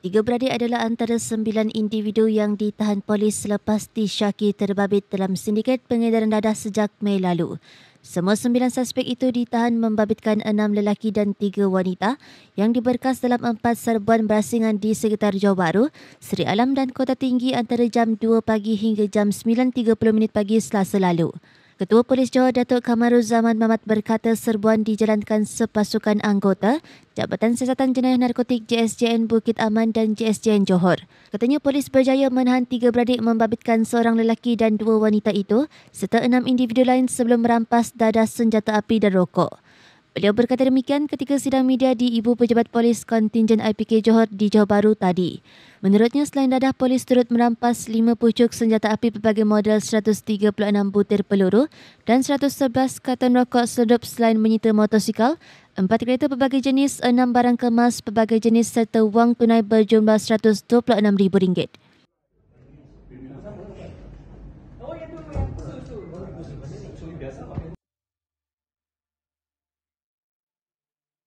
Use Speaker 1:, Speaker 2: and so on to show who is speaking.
Speaker 1: Tiga beradik adalah antara sembilan individu yang ditahan polis selepas disyaki terbabit dalam sindiket pengedaran dadah sejak Mei lalu. Semua sembilan suspek itu ditahan membabitkan enam lelaki dan tiga wanita yang diberkas dalam empat serbuan berasingan di sekitar Johor Bahru, Seri Alam dan Kota Tinggi antara jam 2 pagi hingga jam 9.30 minit pagi selasa lalu. Ketua Polis Johor Datuk Kamarul Zaman Mamat berkata serbuan dijalankan sepasukan anggota Jabatan Siasatan Jenayah Narkotik JSJN Bukit Aman dan JSJN Johor. Katanya polis berjaya menahan tiga beradik membabitkan seorang lelaki dan dua wanita itu serta enam individu lain sebelum merampas dadah senjata api dan rokok. Beliau berkata demikian ketika sidang media di Ibu Pejabat Polis Kontingen IPK Johor di Johor Baru tadi. Menurutnya, selain dadah polis turut merampas 5 pucuk senjata api berbagai model 136 butir peluru dan 111 karton rokok sedup selain menyita motosikal, 4 kereta berbagai jenis, 6 barang kemas berbagai jenis serta wang tunai berjumlah rm ringgit.